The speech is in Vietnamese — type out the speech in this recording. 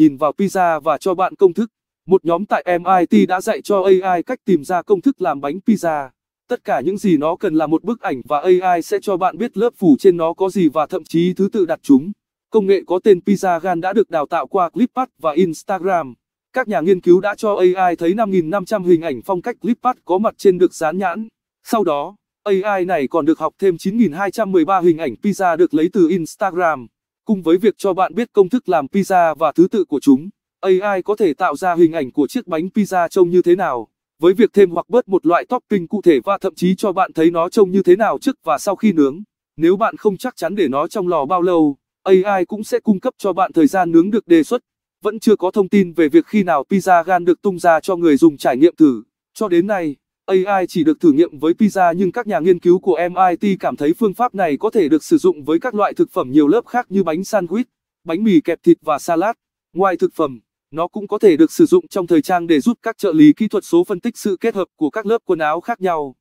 Nhìn vào pizza và cho bạn công thức, một nhóm tại MIT đã dạy cho AI cách tìm ra công thức làm bánh pizza. Tất cả những gì nó cần là một bức ảnh và AI sẽ cho bạn biết lớp phủ trên nó có gì và thậm chí thứ tự đặt chúng. Công nghệ có tên Pizza Gan đã được đào tạo qua Clipart và Instagram. Các nhà nghiên cứu đã cho AI thấy 5.500 hình ảnh phong cách Clipart có mặt trên được dán nhãn. Sau đó, AI này còn được học thêm 9.213 hình ảnh pizza được lấy từ Instagram. Cùng với việc cho bạn biết công thức làm pizza và thứ tự của chúng, AI có thể tạo ra hình ảnh của chiếc bánh pizza trông như thế nào, với việc thêm hoặc bớt một loại topping cụ thể và thậm chí cho bạn thấy nó trông như thế nào trước và sau khi nướng. Nếu bạn không chắc chắn để nó trong lò bao lâu, AI cũng sẽ cung cấp cho bạn thời gian nướng được đề xuất. Vẫn chưa có thông tin về việc khi nào pizza gan được tung ra cho người dùng trải nghiệm thử. Cho đến nay AI chỉ được thử nghiệm với pizza nhưng các nhà nghiên cứu của MIT cảm thấy phương pháp này có thể được sử dụng với các loại thực phẩm nhiều lớp khác như bánh sandwich, bánh mì kẹp thịt và salad. Ngoài thực phẩm, nó cũng có thể được sử dụng trong thời trang để giúp các trợ lý kỹ thuật số phân tích sự kết hợp của các lớp quần áo khác nhau.